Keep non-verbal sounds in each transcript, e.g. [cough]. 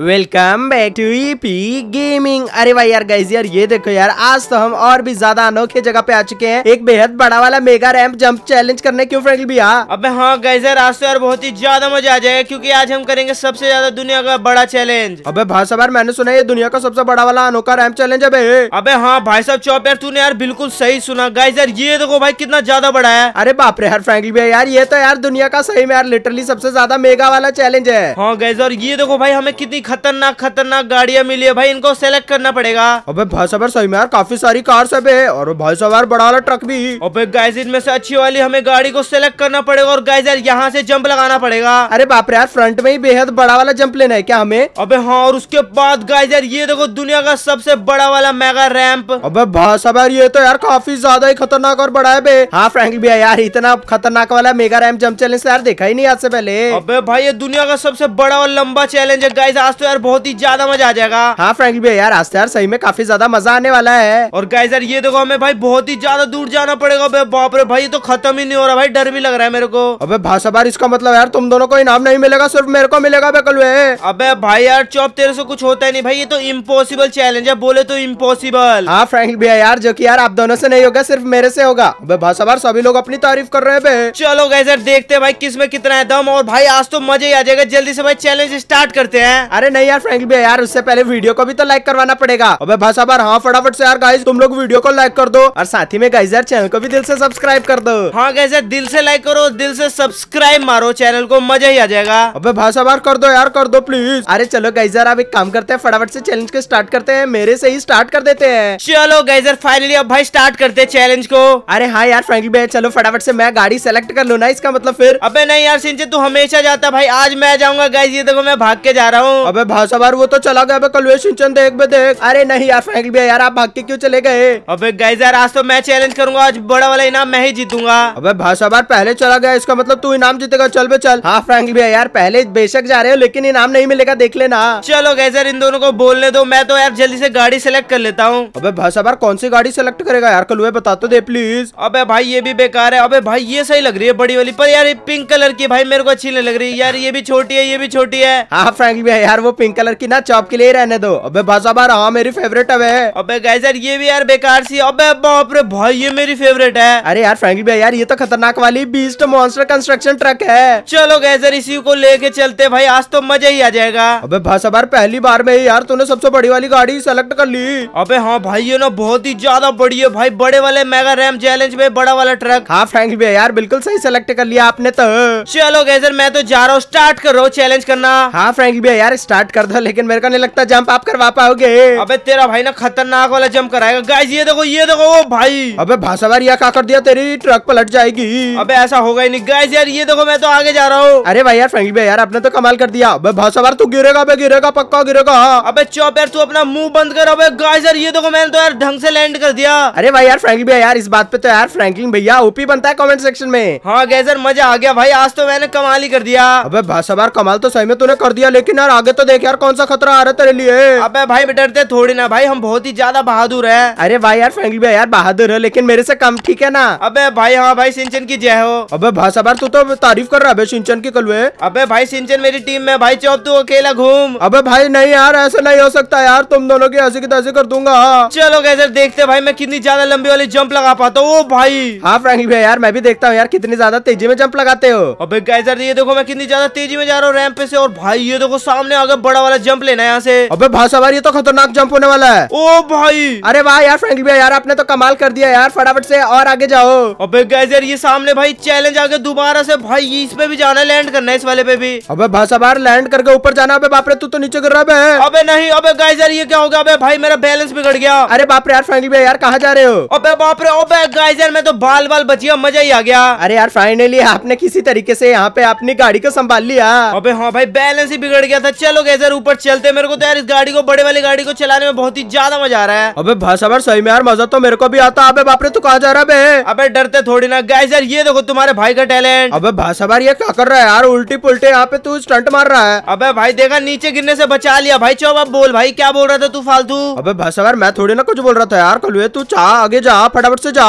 welcome back to EP gaming अरे भाई यार गाइज यार ये देखो यार आज तो हम और भी ज्यादा अनोखे जगह पे आ चुके हैं एक बेहद बड़ा वाला मेगा रैंप जंप चैलेंज करने क्यों फ्रेंड भी हाँ अबे हाँ गाइज यार आज तो यार बहुत ही ज्यादा मजा आ जाएगा क्योंकि आज हम करेंगे सबसे ज्यादा दुनिया का बड़ा चैलेंज अब भाई साहब यार मैंने सुना ये दुनिया का सबसे बड़ा वाला अनोखा रैम्प चैलेंज अब अब हाँ भाई साहब चौप यार तूने यार बिल्कुल सही सुना गाइज यार ये देखो भाई कितना ज्यादा बड़ा है अरे बाप रे यार फ्रेंकली भी यार ये तो यार दुनिया का सही में यार लिटरली सबसे ज्यादा मेगा वाला चैलेंज है हाँ गाइज और ये देखो भाई हमें कितनी खतरनाक खतरनाक गाड़ियाँ मिली है भाई इनको सेलेक्ट करना पड़ेगा अबे भाई सवार सही में यार काफी सारी कार सब है और भाई सवार बड़ा वाला ट्रक भी अबे गाइज इनमें से अच्छी वाली हमें गाड़ी को सेलेक्ट करना पड़ेगा और गाइज यार यहाँ से जंप लगाना पड़ेगा अरे बाप रे यार फ्रंट में ही बेहद बड़ा वाला जंप लेना है क्या हमें अब हाँ और उसके बाद गाइज यार ये देखो दुनिया का सबसे बड़ा वाला मेगा रैंप अब भाई साहब यार ये तो यार काफी ज्यादा ही खतरनाक और बड़ा है बे हाँ फ्रैंकली भी यार इतना खतरनाक वाला मेगा रैम्प जंप चैलेंज यार देखा ही नहीं आज से पहले अब भाई ये दुनिया का सबसे बड़ा और लंबा चैलेंज है गाइज आज आज तो यार बहुत ही ज्यादा मजा आ जाएगा हाँ फ्रेंक भैया यार आज तो यार सही में काफी ज्यादा मजा आने वाला है और गाय यार ये देखो हमें भाई बहुत ही ज्यादा दूर जाना पड़ेगा बाप रे भाई तो खत्म ही नहीं हो रहा भाई डर भी लग रहा है मेरे को अबे भाषा बार इसका मतलब यार तुम दोनों को इनाम नहीं मिलेगा सिर्फ मेरे को मिलेगा बेकलवे अबे भाई यार चौप तेरे से कुछ होता ही नहीं भाई ये तो इम्पोसिबल चैलेंज है बोले तो इम्पोसिबल हाँ फ्रेंक भैया यार जो की यार आप दोनों से नहीं होगा सिर्फ मेरे से होगा अबे भाषा बार सभी लोग अपनी तारीफ कर रहे हैं चलो गाय सर देखते भाई किस में कितना है दम और भाई आज तो मजा ही आ जाएगा जल्दी से भाई चैलेंज स्टार्ट करते हैं अरे नहीं यार फ्रेंक भी यार उससे पहले वीडियो को भी तो लाइक करवाना पड़ेगा अबे भाई साहब हाँ फटाफट से यार गाइज तुम लोग वीडियो को लाइक कर दो और साथ ही में गाइज यार चैनल को भी दिल से सब्सक्राइब कर दो हाँ गाइज यार दिल से लाइक करो दिल से सब्सक्राइब मारो चैनल को मजा ही आ जाएगा अब भाई साहब कर दो यार कर दो प्लीज अरे चलो गाइज यार एक काम करते हैं फटाफट से चैलेंज को स्टार्ट करते हैं मेरे से ही स्टार्ट कर देते हैं चलो गाइज यार फाइनली अब भाई स्टार्ट करते हैं चैलेंज को अरे हाँ यार फ्रेंक भी चलो फटाफट से मैं गाड़ी सेलेक्ट कर लू ना इसका मतलब फिर अबे नहीं यार सिंचे तू हमेशा जाता भाई आज मैं जाऊंगा गाइज ये देखो मैं भाग के जा रहा हूँ अबे भाई सवार वो तो चला गया कलवे सिंचन देख बे देख अरे नहीं यार फ्रैंक भी यार आप भाग के क्यों चले गए अबे गाइस यार आज तो मैं चैलेंज करूंगा आज बड़ा वाला इनाम मैं ही जीतूंगा अबे भाई सवार पहले चला गया इसका मतलब तू इनाम जीतेगा चल बे चल हाँ फ्रैंक भैया यार पहले बेशक जा रहे हो लेकिन इनाम नहीं मिलेगा देख लेना चलो गैस यार इन दोनों को बोलने दो मैं तो यार जल्दी से गाड़ी सेलेक्ट कर लेता हूँ अब भाई सवार कौन सी गाड़ी सेलेक्ट करेगा यार कलुए बता तो दे प्लीज अब भाई ये भी बेकार है अब भाई ये सही लग रही है बड़ी वाली पर यार पिंक कलर की भाई मेरे को अच्छी नहीं लग रही यार ये भी छोटी है ये भी छोटी है हाँ फ्रैंक भैया यार वो पिंक कलर की ना चॉप के लिए रहने दो अबे भाजा बार हाँ मेरी फेवरेट अब है अबे गाइस यार ये भी यार बेकार सी अबे बाप रे भाई ये मेरी फेवरेट है अरे यार फ्रेंकली भाई यार ये तो खतरनाक वाली बीस्ट मॉन्स्टर कंस्ट्रक्शन ट्रक है चलो गैजर इसी को लेके चलते भाई आज तो मजा ही आ जाएगा अबे भाषा बार पहली बार में यार तूने सबसे बड़ी वाली गाड़ी सेलेक्ट कर ली अबे हाँ भाई ये ना बहुत ही ज्यादा बड़ी है भाई बड़े वाले मेगा रैम चैलेंज में बड़ा वाला ट्रक हाँ फ्रेंक भी यार बिल्कुल सही सेलेक्ट कर लिया आपने तो चलो गैजर मैं तो जा रहा हूँ स्टार्ट करो चैलेंज करना हाँ फ्रेंक भी यार स्टार्ट स्टार्ट कर दो लेकिन मेरे को नहीं लगता जंप आप करवा पाओगे अबे तेरा भाई ना खतरनाक वाला जंप कराएगा गाइस ये देखो ये देखो वो भाई अबे भाषा भाषावार यह क्या कर दिया तेरी ट्रक पलट जाएगी अबे ऐसा होगा ही नहीं गाइस यार ये देखो मैं तो आगे जा रहा हूँ अरे भाई यार फ्रेंकी भाई यार आपने तो कमाल कर दिया अबे भाषावार तू गिरेगा अबे गिरेगा पक्का गिरेगा अब चौप यार तू अपना मुंह बंद कर अब गाइस यार ये देखो मैंने तो यार ढंग से लैंड कर दिया अरे भाई यार फ्रेंकी भाई यार इस बात पे तो यार फ्रैंकलिन भैया ओपी बनता है कॉमेंट सेक्शन में हाँ गैजर मजा आ गया भाई आज तो मैंने कमाल ही कर दिया अबे भाषावार कमाल तो सही में तूने कर दिया लेकिन यार आगे तो तो देख यार कौन सा खतरा आ रहा तेरे लिए अबे भाई डरते थोड़ी ना भाई हम बहुत ही ज्यादा बहादुर है अरे भाई यार फ्रेंकली भाई यार बहादुर है लेकिन मेरे से कम ठीक है ना अबे भाई हाँ भाई सिंचन की जय हो अबे भाई साहब तू तो तारीफ कर रहा है सिंचन की कलवे अबे भाई सिंचन मेरी टीम में भाई चौब तू अकेला घूम अबे भाई नहीं यार ऐसा नहीं हो सकता यार तुम दोनों की ऐसी की तैसी कर दूंगा चलो कैसे देखते भाई मैं कितनी ज्यादा लंबी वाली जंप लगा पाता हूँ भाई हाँ फ्रेंकली भाई यार मैं भी देखता हूँ यार कितनी ज्यादा तेजी में जंप लगाते हो अबे कैसे ये देखो मैं कितनी ज्यादा तेजी में जा रहा हूँ रैम्प से और भाई ये देखो सामने आ गया का मतलब बड़ा वाला जंप लेना यहाँ से अबे भाई साहब ये तो खतरनाक जंप होने वाला है ओ भाई अरे भाई यार फ्रेंकली भाई यार आपने तो कमाल कर दिया यार फटाफट से और आगे जाओ अबे गैस यार ये सामने भाई चैलेंज आगे दोबारा से भाई इसमें भी जाना लैंड करना है इस वाले पे भी अब भाई साहब यार लैंड करके ऊपर जाना अबे बापरे तू तो नीचे गिर रहा है अब नहीं अब गैस यार ये क्या हो गया अब भाई मेरा बैलेंस बिगड़ गया अरे बापरे यार फ्रेंकली भाई यार कहाँ जा रहे हो अबे बापरे अब गैस यार मैं तो बाल बाल बच गया मजा ही आ गया अरे यार फाइनली आपने किसी तरीके से यहाँ पे अपनी गाड़ी को संभाल लिया अबे हाँ भाई बैलेंस ही बिगड़ गया था चल चलो गैजर ऊपर चलते मेरे को तो यार इस गाड़ी को बड़े वाली गाड़ी को चलाने में बहुत ही ज्यादा मजा आ रहा है अबे भाई साहब सही में यार मजा तो मेरे को भी आता अबे बापरे तू कहा जा रहा है अबे डरते थोड़ी ना गैजर ये देखो तुम्हारे भाई का टैलेंट अबे भाई साहब ये क्या कर रहा है यार उल्टी पुलटे यहाँ पे तू स्टंट मार रहा है अब भाई देखा नीचे गिरने से बचा लिया भाई चौब अब बोल भाई क्या बोल रहा था तू फालतू अब भाई साहब मैं थोड़ी ना कुछ बोल रहा था यार कलुए तू चाह आगे जा फटाफट से जा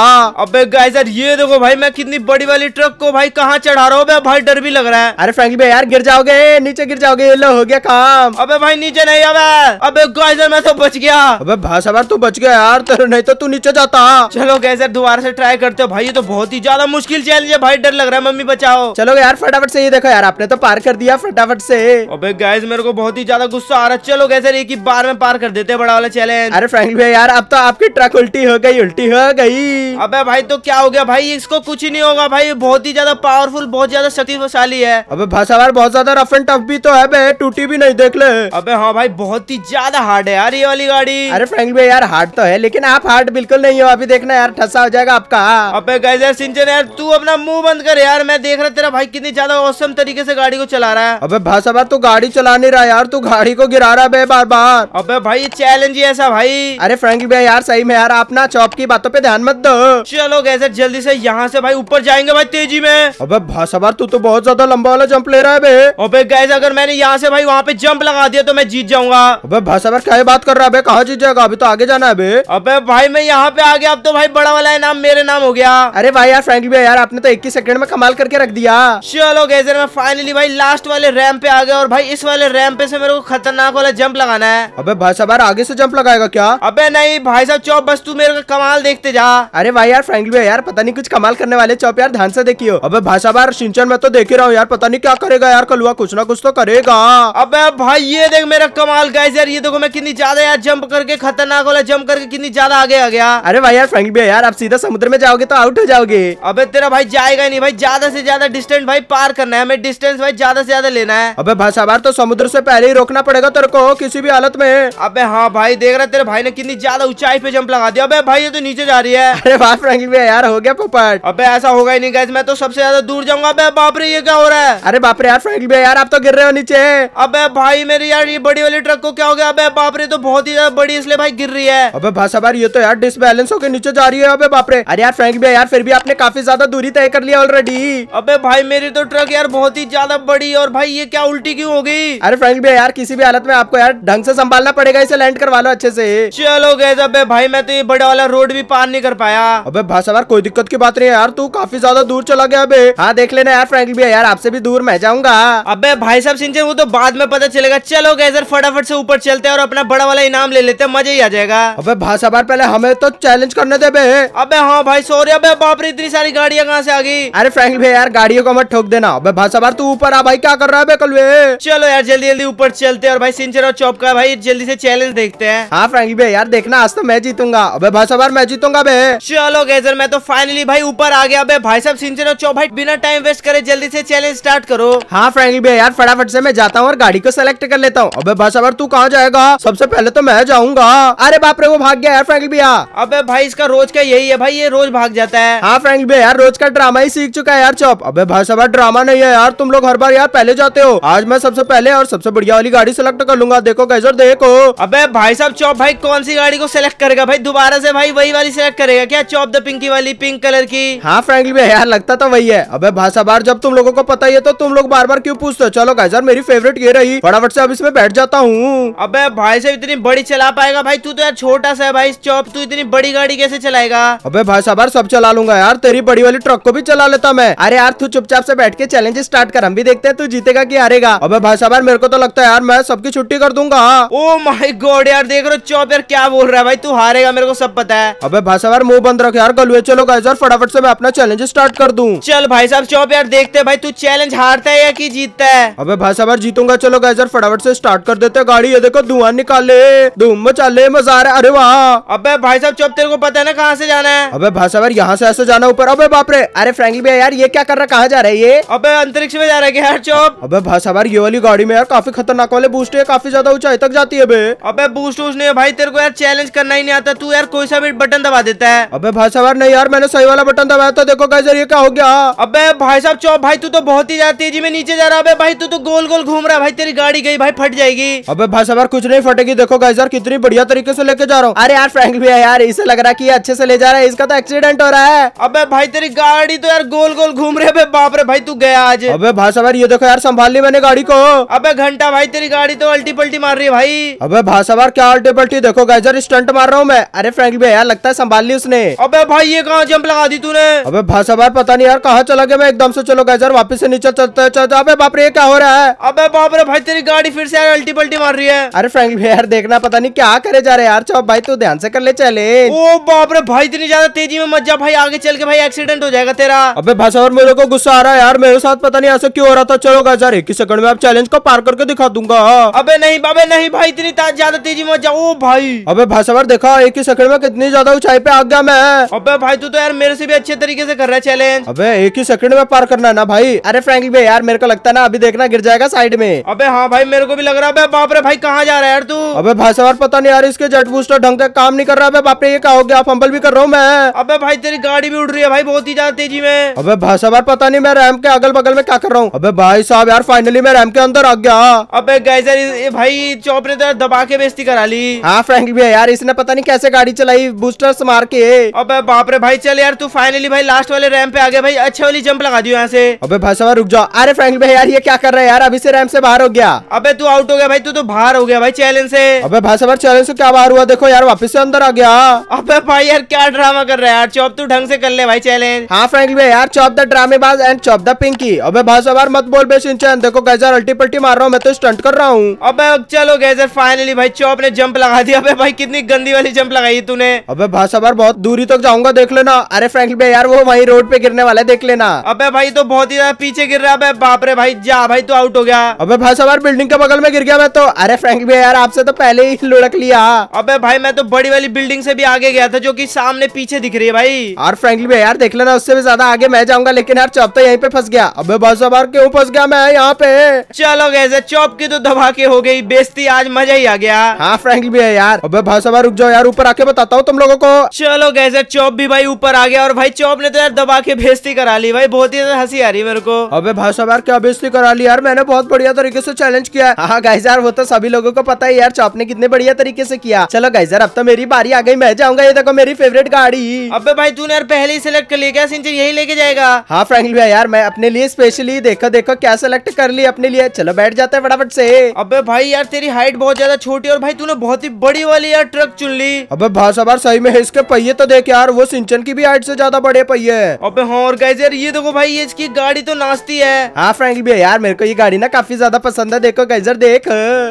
गाय गाइजर ये देखो भाई मैं कितनी बड़ी वाली ट्रक को भाई कहाँ चढ़ा रहा हूँ भाई डर भी लग रहा है अरे फ्रेंकली भाई यार गिर जाओगे नीचे गिर जाओगे लो हो गया काम अबे भाई नीचे नहीं अबे अबे गाइजर मैं तो बच गया अबे भाई तू तो बच गया यार तेरे नहीं तो तू नीचे जाता चलो गाइजर दोबारा से ट्राई करते हो भाई ये तो बहुत ही ज्यादा मुश्किल चैलेंज है भाई डर लग रहा है मम्मी बचाओ चलो यार फटाफट से ये देखो यार आपने तो पार कर दिया फटाफट से अबे गाइज मेरे को बहुत ही ज्यादा गुस्सा आ रहा है चलो गाइजर एक ही बार में पार कर देते बड़ा वाला चैलेंज अरे फ्रेंक भाई यार अब तो आपकी ट्रक उल्टी हो गई उल्टी हो गई अब भाई तो क्या हो गया भाई इसको कुछ ही नहीं होगा भाई बहुत ही ज्यादा पावरफुल बहुत ज्यादा शक्तिशाली है अबे भाषावार बहुत ज्यादा रफ एंड टफ भी तो है टूटी भी नहीं देख ले अबे हाँ भाई बहुत ही ज्यादा हार्ड है यार ये वाली गाड़ी अरे फ्रेंक भाई यार हार्ड तो है लेकिन आप हार्ड बिल्कुल नहीं हो अभी देखना यार ठसा हो जाएगा आपका अबे गाइस यार सिंचन यार तू अपना मुंह बंद कर यार मैं देख रहा तेरा भाई कितनी ज्यादा औसम तरीके से गाड़ी को चला रहा है अबे भाई साहब तू गाड़ी चला नहीं रहा यार तू गाड़ी को गिरा रहा है बार बार अब भाई चैलेंज ही ऐसा भाई अरे फ्रेंक भाई यार सही में यार आप ना चौप की बातों पे ध्यान मत दो चलो गैजर जल्दी से यहाँ से भाई ऊपर जाएंगे भाई तेजी में अबे भाई साहब तू तो बहुत ज्यादा लंबा वाला जंप ले रहा है अबे गैस अगर मैंने यहाँ से भाई वहाँ पे जंप लगा दिया तो मैं जीत जाऊंगा अबे भाई साहब क्या बात कर रहा है कहा जीत जाएगा अभी तो आगे जाना है अबे अबे भाई मैं यहाँ पे आ गया अब तो भाई बड़ा वाला इनाम मेरे नाम हो गया अरे भाई यार फ्रेंकली भाई यार आपने तो इक्कीस सेकंड में कमाल करके रख दिया चलो गैजर मैं फाइनली भाई लास्ट वाले रैम पे आ गया और भाई इस वाले रैम पे से मेरे को खतरनाक वाला जंप लगाना है अबे भाई साहब यार आगे से जंप लगाएगा क्या अबे नहीं भाई साहब चौप बस तू मेरे को कमाल देखते जा अरे भाई यार फ्रेंकली भाई यार पता नहीं कुछ कमाल करने वाले चौप यार ध्यान से देखियो अबे भाई साहब यार सिंचन में तो देख ही रहा हूँ यार पता नहीं क्या करेगा यार कलुआ कुछ ना कुछ तो करेगा अबे भाई ये देख मेरा कमाल गाइस यार ये देखो मैं कितनी ज्यादा यार जंप करके खतरनाक वाला जंप करके कितनी ज्यादा आगे आ गया अरे भाई यार फ्रेंक भी यार आप सीधा समुद्र में जाओगे तो आउट हो जाओगे अबे तेरा भाई जाएगा नहीं भाई ज्यादा से ज्यादा डिस्टेंस भाई पार करना है हमें डिस्टेंस भाई ज्यादा से ज्यादा लेना है अबे भाई तो समुद्र से पहले ही रोकना पड़ेगा तेरे को किसी भी हालत में अबे हाँ भाई देख रहे तेरे भाई ने कितनी ज्यादा ऊंचाई पे जंप लगा दिया अबे भाई ये तो नीचे जा रही है [laughs] अरे भाई फ्रेंक भैया यार हो गया पोपट अबे ऐसा होगा ही नहीं गैस मैं तो सबसे ज्यादा दूर जाऊंगा अबे बाप रे ये क्या हो रहा है अरे बाप रे यार फ्रेंक भैया यार आप तो गिर रहे हो नीचे अबे भाई मेरी यार ये बड़ी वाली ट्रक को क्या हो गया अबे बाप रे तो बहुत ही ज्यादा बड़ी इसलिए भाई गिर रही है अबे भाषा बार ये तो यार डिसबैलेंस होकर नीचे जा रही है अबे बाप रे अरे यार फ्रैंक भी यार फिर भी आपने काफी ज्यादा दूरी तय कर लिया ऑलरेडी अबे भाई मेरी तो ट्रक यार बहुत ही ज्यादा बड़ी और भाई ये क्या उल्टी क्यों हो गई अरे फ्रैंक भी यार किसी भी हालत में आपको यार ढंग से संभालना पड़ेगा इसे लैंड करवा लो अच्छे से चलो गए अबे भाई मैं तो ये बड़ा वाला रोड भी पार नहीं कर पाया अबे भाषा बार कोई दिक्कत की बात नहीं है यार तू काफी ज्यादा दूर चला गया अबे हाँ देख लेना यार फ्रैंक भी यार आपसे भी दूर मैं जाऊंगा अबे भाई साहब सिंह वो तो बाद में पता पता चलेगा चलो गैजर फटाफट से ऊपर चलते हैं और अपना बड़ा वाला इनाम ले लेते हैं मजा ही आ जाएगा अबे भाषा बार पहले हमें तो चैलेंज करने दे बे अबे हाँ भाई सॉरी अबे बाप रे इतनी सारी गाड़ियाँ कहाँ से आ गई अरे फ्रैंक भाई यार गाड़ियों को मत ठोक देना अबे भाषा बार तू ऊपर आ भाई क्या कर रहा है कल चलो यार जल्दी जल्दी ऊपर चलते और भाई सिंचर और चौप का भाई जल्दी से चैलेंज देखते हैं हाँ फ्रैंक भाई यार देखना आज तो मैं जीतूंगा अबे भाषा बार मैं जीतूंगा बे चलो गैजर मैं तो फाइनली भाई ऊपर आ गया अबे भाई साहब सिंचर और चौप भाई बिना टाइम वेस्ट करे जल्दी से चैलेंज स्टार्ट करो हाँ फ्रैंक भाई यार फटाफट से मैं जाता हूँ और गाड़ी को सेलेक्ट कर लेता हूँ अबे भाषा भर तू कहाँ जाएगा सबसे पहले तो मैं जाऊंगा अरे बाप रे वो भाग गया यार फ्रैंकल भैया अबे भाई इसका रोज का यही है भाई ये रोज भाग जाता है हाँ फ्रैंकल भैया यार रोज का ड्रामा ही सीख चुका है यार चौप अबे भाई साहब ड्रामा नहीं है यार तुम लोग हर बार यार पहले जाते हो आज मैं सबसे पहले और सबसे बढ़िया वाली गाड़ी सेलेक्ट कर लूंगा देखो गैजर देखो अब भाई साहब चौप भाई कौन सी गाड़ी को सिलेक्ट करेगा भाई दोबारा से भाई वही वाली सिलेक्ट करेगा क्या चौप द पिंकी वाली पिंक कलर की हाँ फ्रैंकल भैया यार लगता तो वही है अब भाषा साहब जब तुम लोगों को पता ही है तो तुम लोग बार बार क्यों पूछते हो चलो गैजर मेरी फेवरेट ये रही फटाफट से अब इसमें बैठ जाता हूँ अब भाई साहब इतनी बड़ी चला पाएगा भाई तू तो यार छोटा सा है भाई चौप तू इतनी बड़ी गाड़ी कैसे चलाएगा अबे भाई साहब यार सब चला लूंगा यार तेरी बड़ी वाली ट्रक को भी चला लेता मैं अरे यार तू चुपचाप से बैठ के चैलेंज स्टार्ट कर हम भी देखते हैं तू जीतेगा की हारेगा अबे भाई साहब यार मेरे को तो लगता है यार मैं सबकी छुट्टी कर दूंगा ओ माई गॉड यार देख रहे चौप यार क्या बोल रहा है भाई तू हारेगा मेरे को सब पता है अब भाई साहब यार मुंह बंद रख यार गलुए चलो गाइस यार फटाफट से मैं अपना चैलेंज स्टार्ट कर दूं चल भाई साहब चौप यार देखते भाई तू चैलेंज हारता है या की जीतता है अब भाई साहब यार जीतूंगा चलो गाइस फटाफट से स्टार्ट कर देते हैं गाड़ी ये देखो धुआं निकाले धूम मचाले मजा रहे अरे वहाँ अबे भाई साहब चुप तेरे को पता है ना कहाँ से जाना है अबे भाई साहब यहाँ से ऐसे जाना ऊपर अबे बाप रे अरे फ्रेंकली भैया यार ये क्या कर रहा है कहाँ जा रहा है ये अबे अंतरिक्ष में जा रहा है यार चुप अबे भाई साहब ये वाली गाड़ी में यार काफी खतरनाक वाले बूस्ट है काफी ज्यादा ऊंचाई तक जाती है अब बूस्ट वूस्ट नहीं भाई तेरे को यार चैलेंज करना ही नहीं आता तू यार कोई सा भी बटन दबा देता है अब भाई साहब नहीं यार मैंने सही वाला बटन दबाया तो देखो गाइस यार ये क्या हो गया अब भाई साहब चौप भाई तू तो बहुत ही ज्यादा तेजी में नीचे जा रहा है भाई तू तो गोल गोल घूम रहा है भाई तेरी गाड़ी गई भाई फट जाएगी अबे भाई सब कुछ नहीं फटेगी देखो गाइस यार कितनी बढ़िया तरीके से लेके जा रहा हूँ अरे यार फ्रैंक भी है यार इसे लग रहा है अच्छे से ले जा रहा है इसका तो एक्सीडेंट हो रहा है अबे भाई तेरी गाड़ी तो यार गोल गोल घूम रही है बाप रे भाई तू गया आज अब भाई सब ये देखो यार संभाल ली मैंने गाड़ी को अब घंटा भाई तेरी गाड़ी तो अल्टी पल्टी मार रही है भाई अब भाई सब क्या अल्टी पल्टी देखो गाइजर स्टंट मार रहा हूँ मैं अरे फ्रैंक भी यार लगता है संभाल ली उसने अब भाई ये कहाँ जंप लगा दी तूने अब भाई सब पता नहीं यार कहाँ चला गया मैं एकदम से चलो गाइजर वापस से नीचे चलते अबे बाप रे क्या हो रहा है अबे बाप रे भाई तेरी गाड़ी फिर से यार अल्टी पल्टी मार रही है अरे फ्रैंक यार देखना पता नहीं क्या करे जा रहे यार चो भाई तू ध्यान से कर ले चले ओ बाप रे भाई इतनी ज्यादा तेजी में मत जा भाई आगे चल के भाई एक्सीडेंट हो जाएगा तेरा अबे भाई और मेरे को गुस्सा आ रहा है यार मेरे साथ पता नहीं ऐसा क्यों हो रहा था चलो यार एक ही सेकंड में आप चैलेंज को पार करके दिखा दूंगा अबे नहीं बाबे नहीं भाई इतनी ज्यादा तेजी में जाओ भाई अबे भाषावर देखा एक ही सेकंड में कितनी ज्यादा ऊंचाई पे आ गया मैं अबे भाई तू तो यार मेरे से भी अच्छे तरीके से कर रहा है चैलेंज अबे एक ही सेकंड में पार करना है ना भाई अरे फ्रेंक भाई यार मेरे को लगता है ना अभी देखना गिर जाएगा साइड में अबे हाँ भाई मेरे को भी लग रहा है बाप रे भाई कहाँ जा रहा है यार तू अबे भाई सवार पता नहीं यार इसके जेट बूस्टर ढंग से काम नहीं कर रहा है बाप रे ये क्या हो गया आप हम्बल भी कर रहा हूँ मैं अबे भाई तेरी गाड़ी भी उड़ रही है भाई बहुत ही ज्यादा तेजी में अबे भाई सवार पता नहीं मैं रैम के अगल बगल में क्या कर रहा हूँ अबे भाई साहब यार फाइनली मैं रैम के अंदर आ गया अबे गए भाई चौप ने तो दबा के बेस्ती करा ली हाँ फ्रेंक भी यार इसने पता नहीं कैसे गाड़ी चलाई बूस्टर मार के अब बाप रे भाई चल यार तू फाइनली भाई लास्ट वाले रैम पे आ गया भाई अच्छे वाली जंप लगा दियो यहाँ से अबे भाई सवार रुक जाओ अरे फ्रेंक भाई यार ये क्या कर रहा है यार अभी से रैम से बाहर हो गया गया अबे तू आउट हो गया भाई तू तो बाहर हो गया भाई चैलेंज से अबे भाई साहब चैलेंज से क्या बाहर हुआ देखो यार वापस से अंदर आ गया अबे भाई यार क्या ड्रामा कर रहा है यार चौप तू ढंग से कर ले भाई चैलेंज हाँ फ्रेंकली भाई यार चौप द ड्रामेबाज एंड चौप द पिंकी अबे भाई साहब यार मत बोल बे सिंचन देखो गैजर अल्टी पल्टी मार रहा हूँ मैं तो स्टंट कर रहा हूँ अब चलो गैजर फाइनली भाई चौप ने जंप लगा दिया अबे भाई कितनी गंदी वाली जंप लगाई तूने अबे भाई साहब यार बहुत दूरी तक जाऊंगा देख लेना अरे फ्रेंकली भाई यार वो वही रोड पे गिरने वाला है देख लेना अबे भाई तो बहुत ही ज्यादा पीछे गिर रहा है बाप रे भाई जा भाई तू आउट हो गया अबे भाई साहब यार बिल्डिंग के बगल में गिर गया मैं तो अरे फ्रेंक भैया यार आपसे तो पहले ही लुढ़क लिया अबे भाई मैं तो बड़ी वाली बिल्डिंग से भी आगे गया था जो की सामने पीछे दिख रही है भाई और फ्रेंक भैया यार देख लेना उससे भी ज्यादा आगे मैं जाऊंगा लेकिन यार चौप तो यही पे फंस गया अब बस अब क्यों फंस गया मैं यहाँ पे चलो गए चौप की तो दबा के हो गई बेस्ती आज मजा ही आ गया हाँ फ्रेंकली भैया यार अब भाई सब रुक जाओ यार ऊपर आके बताता हूँ तुम लोगों को चलो गैसे चौप भी भाई ऊपर आ गया और भाई चौप ने तो यार दबा के बेस्ती करा ली भाई बहुत ही हंसी आ रही मेरे को अब भाई सब यार क्या बेस्ती करा ली यार मैंने बहुत बढ़िया तरीके से चैलेंज किया हाँ गाइजार यार वो तो सभी लोगों को पता है यार चौप ने कितने बढ़िया तरीके से किया चलो गाइज यार अब तो मेरी बारी आ गई मैं जाऊंगा ये देखो मेरी फेवरेट गाड़ी अब भाई तूने यार पहले ही सिलेक्ट कर लिया क्या सिंचर यही लेके जाएगा हाँ फ्रेंकली भैया यार मैं अपने लिए स्पेशली देखो देखो क्या सिलेक्ट कर लिया अपने लिए चलो बैठ जाते हैं फटाफट से अब भाई यार तेरी हाइट बहुत ज्यादा छोटी और भाई तूने बहुत ही बड़ी वाली यार ट्रक चुन ली अब भाई साहब सही में इसके पहिए तो देख यार वो सिंचन की भी हाइट से ज्यादा बड़े पहिए है अबे हाँ और गाइज यार ये देखो भाई इसकी गाड़ी तो नाचती है हाँ फ्रेंकली भैया यार मेरे को ये गाड़ी ना काफी ज्यादा पसंद बंदा देखो गैजर देख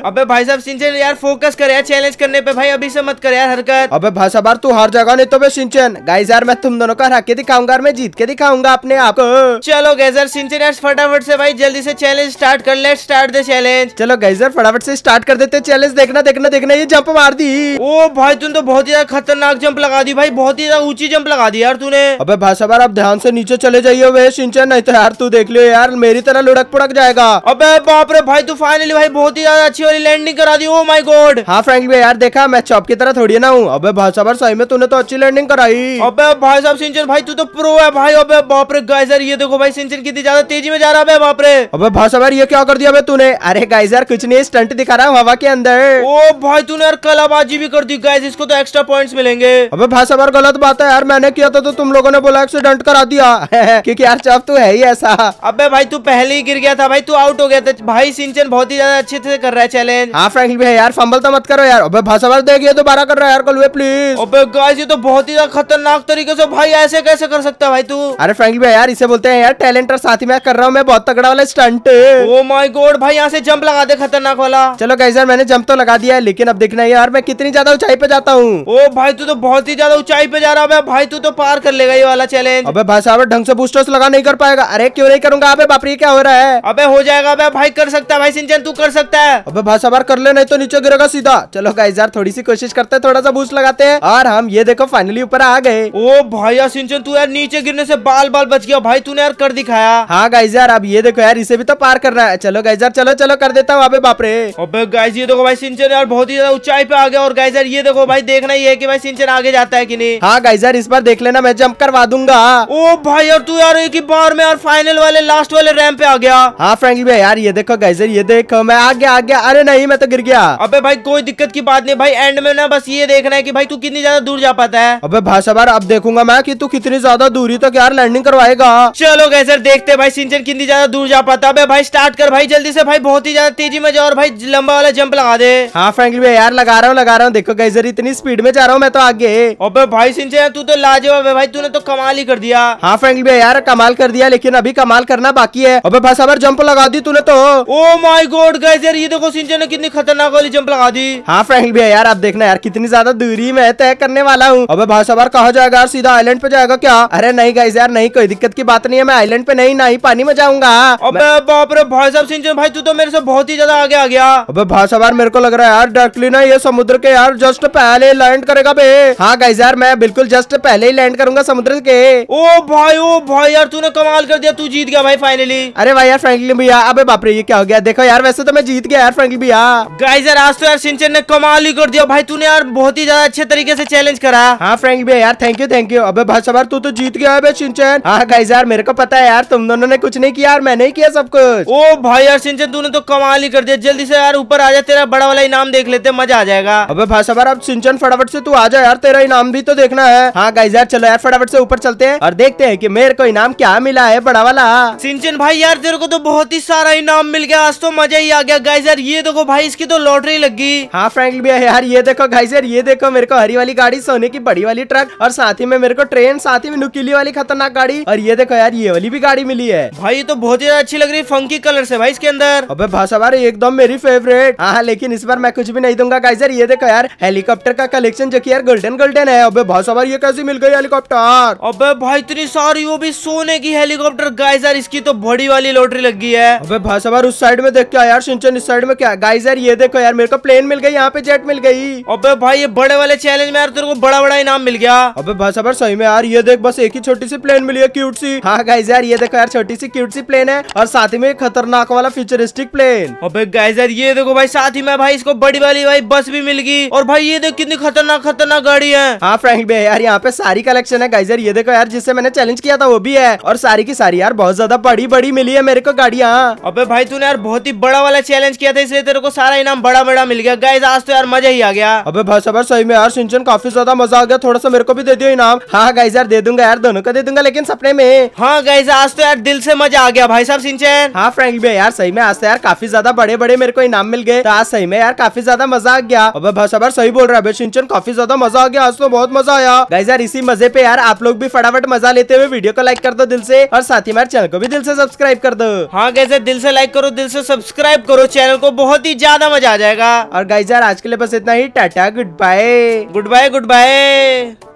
अबे भाई साहब सिंचन यार फोकस कर यार चैलेंज करने पे भाई अभी से मत कर यार हरकत अबे भाई साहब तू हर जगह नहीं तो भाई सिंचन गाइज यार मैं तुम दोनों का हरा के दिखाऊंगा मैं जीत के दिखाऊंगा अपने आप को चलो गैजर सिंचन यार फटाफट से भाई जल्दी से चैलेंज स्टार्ट कर ले स्टार्ट दे चैलेंज चलो गैजर फटाफट से स्टार्ट कर देते चैलेंज देखना देखना देखना ये जंप मार दी ओ भाई तुम तो बहुत ही ज्यादा खतरनाक जंप लगा दी भाई बहुत ही ज्यादा ऊंची जंप लगा दी यार तूने अबे भाई साहब आप ध्यान से नीचे चले जाइए वे सिंचन नहीं तो यार तू देख लियो यार मेरी तरह लुढ़क पुड़क जाएगा अबे बाप रे भाई भाई तू तो फाइनली भाई बहुत ही ज्यादा अच्छी वाली लैंडिंग करा दी ओ माय गॉड हाँ फ्रैंकली भाई यार देखा मैं चौप की तरह थोड़ी ना हूँ अबे भाई साहब सही में तूने तो अच्छी लैंडिंग कराई अबे भाई साहब सिंचन भाई तू तो प्रो है भाई अबे बाप रे गाइजर ये देखो भाई सिंचन कितनी ज्यादा तेजी में जा रहा है बाप रे अबे भाई साहब ये क्या कर दिया तूने अरे गाइजर कुछ नहीं स्टंट दिखा रहा हवा के अंदर ओ भाई तूने यार कलाबाजी भी कर दी गाइज इसको तो एक्स्ट्रा पॉइंट मिलेंगे अब भाई साहब गलत बात है यार मैंने किया था तो, तो तुम लोगों ने बोला एक्सीडेंट करा दिया [laughs] क्यूँकी यार चौप तू है ही ऐसा अब भाई तू पहले ही गिर गया था भाई तू आउट हो गया था भाई सिंचन किचन बहुत ही ज्यादा अच्छे से कर रहा है चैलेंज हाँ फ्रैंकलिन भाई यार फंबल तो मत करो यार अबे भाषा देखिए दोबारा तो कर रहा है यार कल प्लीज अबे गाइस ये तो बहुत ही ज्यादा खतरनाक तरीके से भाई ऐसे कैसे कर सकता है भाई तू अरे फ्रैंकलिन भाई यार इसे बोलते हैं यार टैलेंट और साथ ही मैं कर रहा हूँ मैं बहुत तगड़ा वाला स्टंट ओ माय गॉड भाई यहाँ से जंप लगा दे खतरनाक वाला चलो गाइस यार मैंने जंप तो लगा दिया है लेकिन अब देखना यार मैं कितनी ज्यादा ऊंचाई पे जाता हूँ ओ oh, भाई तू तो बहुत ही ज्यादा ऊंचाई पे जा रहा है भाई तू तो पार कर लेगा ये वाला चैलेंज अबे भाई साहब ढंग से बूस्टर्स लगा नहीं कर पाएगा अरे क्यों नहीं करूंगा अबे बापरी क्या हो रहा है अबे हो जाएगा अबे भाई कर सकता है भाई सिंचन तू कर सकता है अबे भाई सवार कर ले नहीं तो नीचे गिरेगा सीधा चलो गाइस यार थोड़ी सी कोशिश करते हैं थोड़ा सा बूस्ट लगाते हैं और हम ये देखो फाइनली ऊपर आ गए ओ भाई यार सिंचन तू यार नीचे गिरने से बाल बाल बच गया भाई तूने यार कर दिखाया हाँ गाइस यार अब ये देखो यार इसे भी तो पार करना है चलो गाइस यार चलो चलो कर देता हूँ अबे बापरे अबे गाइस ये देखो भाई सिंचन यार बहुत ही ज्यादा ऊंचाई पे आ गया और गाइस यार ये देखो भाई देखना ही है की भाई सिंचन आगे जाता है की नहीं हाँ गाइस यार इस बार देख लेना मैं जंप करवा दूंगा ओ भाई यार तू यार एक ही बार में यार फाइनल वाले लास्ट वाले रैम पे आ गया हाँ फ्रेंकी भाई यार ये देखो गाइजर ये देखो मैं आ गया आ गया अरे नहीं मैं तो गिर गया अबे भाई कोई दिक्कत की बात नहीं भाई एंड में ना बस ये देखना है कि भाई तू कितनी ज्यादा दूर जा पाता है अबे भाई बार अब देखूंगा मैं कि तू कितनी ज्यादा दूरी तक तो यार लैंडिंग करवाएगा चलो गए सर देखते भाई सिंचन कितनी ज्यादा दूर जा पाता है भाई स्टार्ट कर भाई जल्दी से भाई बहुत ही ज्यादा तेजी में जाओ और भाई लंबा वाला जंप लगा दे हाँ फ्रेंड भाई यार लगा रहा हूँ लगा रहा हूँ देखो गैजर इतनी स्पीड में जा रहा हूँ मैं तो आगे अब भाई सिंचन तू तो लाजवाब है भाई तूने तो कमाल ही कर दिया हाँ फ्रेंड भाई यार कमाल कर दिया लेकिन अभी कमाल करना बाकी है अब भाई बार जंप लगा दी तूने तो oh oh my god guys यार ये देखो सिंचन ने कितनी खतरनाक वाली जंप लगा दी हाँ फ्रैंक भैया यार आप देखना यार कितनी ज्यादा दूरी में तय करने वाला हूँ अबे भाई साहब कहा जाएगा यार सीधा आइलैंड पे जाएगा क्या अरे नहीं गाइस यार नहीं कोई दिक्कत की बात नहीं है मैं आइलैंड पे नहीं ना ही पानी में जाऊंगा बाप रे भाई साहब सिंचन भाई तू तो मेरे से बहुत ही ज्यादा आगे आ गया अब भाई साहब मेरे को लग रहा है यार डायरेक्टली ना ये समुद्र के यार जस्ट पहले लैंड करेगा बे हाँ गाइस यार मैं बिल्कुल जस्ट पहले ही लैंड करूंगा समुद्र के ओ भाई ओ भाई यार तूने कमाल कर दिया तू जीत गया भाई फाइनली अरे भाई यार फ्रेंकली भैया अबे बाप रे ये क्या हो गया देखो यार वैसे तो मैं जीत गया यार फ्रेंकली भैया गाइस यार आज तो यार सिंचन ने कमाल ही कर दिया भाई तूने यार बहुत ही ज्यादा अच्छे तरीके से चैलेंज करा हाँ फ्रेंकली भैया यार थैंक यू थैंक यू अबे भाई सवार तू तो जीत गया है सिंचन हाँ गाइस यार मेरे को पता है यार तुम दोनों ने कुछ नहीं किया यार मैंने ही किया सब कुछ ओ भाई यार सिंचन तूने तो कमाल ही कर दिया जल्दी से यार ऊपर आ जाए तेरा बड़ा वाला इनाम देख लेते मजा आ जाएगा अब भाई सवार अब सिंचन फटाफट से तू आ जाए यार तेरा इनाम भी तो देखना है हाँ गाइस यार चलो यार फटाफट से ऊपर चलते हैं और देखते हैं की मेरे को इनाम क्या मिला है बड़ा वाला सिंचन भाई यार तेरे को तो बहुत ही सारा इनाम मिल गया आज तो तो मजा ही आ गया गाइस यार ये देखो भाई इसकी तो लॉटरी लग गई हाँ भी भैया यार ये देखो गाइस यार ये देखो मेरे को हरी वाली गाड़ी सोने की बड़ी वाली ट्रक और साथ ही में मेरे को ट्रेन साथ ही में नुकीली वाली खतरनाक गाड़ी और ये देखो यार ये वाली भी गाड़ी मिली है भाई तो बहुत ही अच्छी लग रही फंकी कलर से भाई इसके अंदर अब भाषा एकदम मेरी फेवरेट हाँ लेकिन इस बार मैं कुछ भी नहीं दूंगा गाइजर ये देखो यार हेलीकॉप्टर का कलेक्शन जो की यार गोल्डन गोल्डन है अब भाषा ये कैसे मिल गई हेलीकॉप्टर अब भाई इतनी सारी वो भी सोने की हेलीकॉप्टर गाइजर इसकी तो बड़ी वाली लॉटरी लग गई है अब भाषा बार उस साइड में देख क्या यार सिंचन इस साइड में क्या गाइस यार ये देखो यार मेरे को प्लेन मिल गई यहाँ पे जेट मिल गई अबे भाई ये बड़े वाले चैलेंज में यार तेरे को बड़ा बड़ा इनाम मिल गया अबे भाई साहब सही में यार ये देख बस एक ही छोटी सी प्लेन मिली है क्यूट सी हाँ गाइस यार ये देखो यार छोटी सी क्यूट सी प्लेन है और साथ ही में खतरनाक वाला फ्यूचरिस्टिक प्लेन अबे गाइस यार ये देखो भाई साथ ही में भाई इसको बड़ी वाली भाई बस भी मिल गई और भाई ये देखो कितनी खतरनाक खतरनाक गाड़ी है हाँ फ्रेंक भाई यार यहाँ पे सारी कलेक्शन है गाइस यार ये देखो यार जिससे मैंने चैलेंज किया था वो भी है और सारी की सारी यार बहुत ज्यादा बड़ी बड़ी मिली है मेरे को गाड़िया अबे भाई तूने यार बहुत बहुत ही बड़ा वाला चैलेंज किया था इसलिए तेरे को सारा इनाम बड़ा बड़ा मिल गया गाइज आज तो यार मजा ही आ गया अबे भाई साहब सही में यार सिंचन काफी ज्यादा मजा आ गया थोड़ा सा मेरे को भी दे दियो इनाम हाँ गाइज यार दे दूंगा यार दोनों को दे दूंगा लेकिन सपने में हाँ गाइज आज तो यार दिल से मजा आ गया भाई साहब सिंचन हाँ फ्रेंक भी यार सही में आज तो यार काफी ज्यादा बड़े बड़े मेरे को इनाम मिल गए तो आज सही में यार काफी ज्यादा मजा आ गया अब भाई साहब सही बोल रहा है सिंचन काफी ज्यादा मजा आ गया आज तो बहुत मजा आया गाइज यार इसी मजे पे यार आप लोग भी फटाफट मजा लेते हुए वीडियो को लाइक कर दो दिल से और साथ ही मेरे चैनल को भी दिल से सब्सक्राइब कर दो हाँ गैसे दिल से लाइक करो दिल से सब्सक्राइब करो चैनल को बहुत ही ज्यादा मजा आ जाएगा और गाइजर आज के लिए बस इतना ही tata goodbye goodbye good bye